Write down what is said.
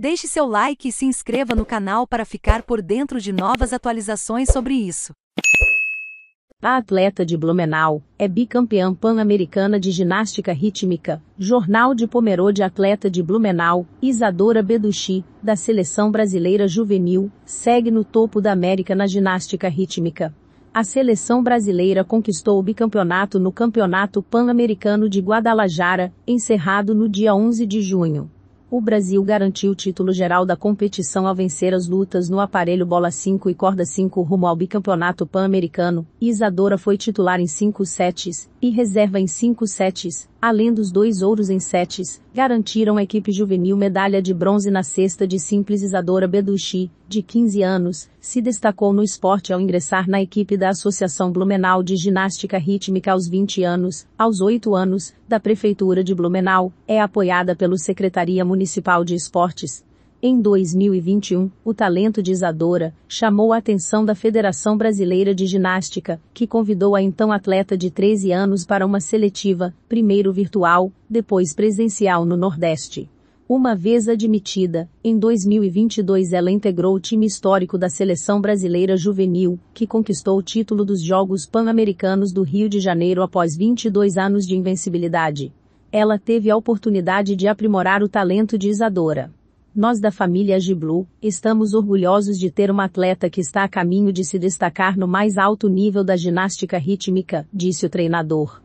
Deixe seu like e se inscreva no canal para ficar por dentro de novas atualizações sobre isso. A atleta de Blumenau é bicampeã pan-americana de ginástica rítmica, Jornal de Pomerode Atleta de Blumenau, Isadora Beduchi, da Seleção Brasileira Juvenil, segue no topo da América na ginástica rítmica. A seleção brasileira conquistou o bicampeonato no Campeonato Pan-Americano de Guadalajara, encerrado no dia 11 de junho. O Brasil garantiu o título geral da competição ao vencer as lutas no aparelho bola 5 e corda 5 rumo ao bicampeonato pan-americano. Isadora foi titular em cinco sets, e reserva em cinco sets, além dos dois ouros em sets, garantiram à equipe juvenil medalha de bronze na sexta de simples Isadora Beducci, de 15 anos, se destacou no esporte ao ingressar na equipe da Associação Blumenau de Ginástica Rítmica aos 20 anos, aos 8 anos, da Prefeitura de Blumenau, é apoiada pelo Secretaria Municipal de Esportes, em 2021, o talento de Isadora chamou a atenção da Federação Brasileira de Ginástica, que convidou a então atleta de 13 anos para uma seletiva, primeiro virtual, depois presencial no Nordeste. Uma vez admitida, em 2022 ela integrou o time histórico da Seleção Brasileira Juvenil, que conquistou o título dos Jogos Pan-Americanos do Rio de Janeiro após 22 anos de invencibilidade. Ela teve a oportunidade de aprimorar o talento de Isadora nós da família Giblu, estamos orgulhosos de ter uma atleta que está a caminho de se destacar no mais alto nível da ginástica rítmica, disse o treinador.